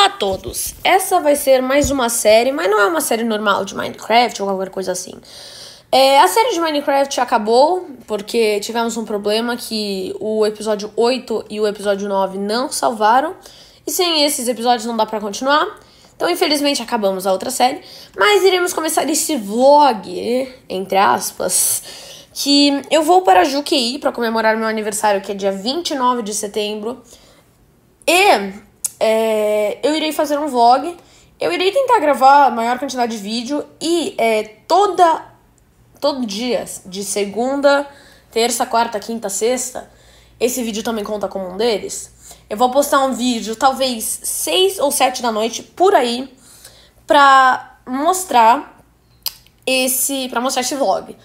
Olá a todos! Essa vai ser mais uma série, mas não é uma série normal de Minecraft ou qualquer coisa assim. É, a série de Minecraft acabou porque tivemos um problema que o episódio 8 e o episódio 9 não salvaram, e sem esses episódios não dá para continuar. Então, infelizmente, acabamos a outra série, mas iremos começar esse vlog, entre aspas, que eu vou para Juqueí para comemorar meu aniversário, que é dia 29 de setembro. E é, eu irei fazer um vlog. Eu irei tentar gravar a maior quantidade de vídeo e é, toda todo dia, de segunda, terça, quarta, quinta, sexta, esse vídeo também conta como um deles. Eu vou postar um vídeo, talvez seis ou sete da noite, por aí, pra mostrar esse. pra mostrar esse vlog.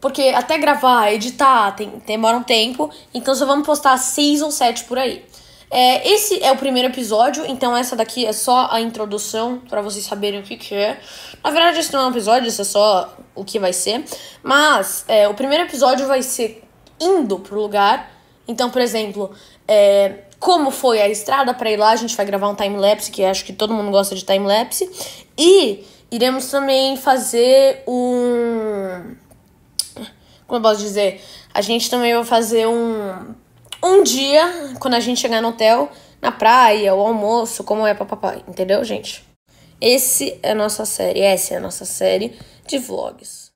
Porque até gravar, editar, tem, demora um tempo, então só vamos postar seis ou sete por aí. É, esse é o primeiro episódio, então essa daqui é só a introdução para vocês saberem o que, que é. Na verdade, esse não é um episódio, isso é só o que vai ser. Mas é, o primeiro episódio vai ser indo pro lugar. Então, por exemplo, é, como foi a estrada para ir lá, a gente vai gravar um time-lapse, que acho que todo mundo gosta de time-lapse. E iremos também fazer um. Como eu posso dizer? A gente também vai fazer um um dia, quando a gente chegar no hotel, na praia, o almoço, como é papai entendeu, gente? Esse é a nossa série, essa é a nossa série de vlogs.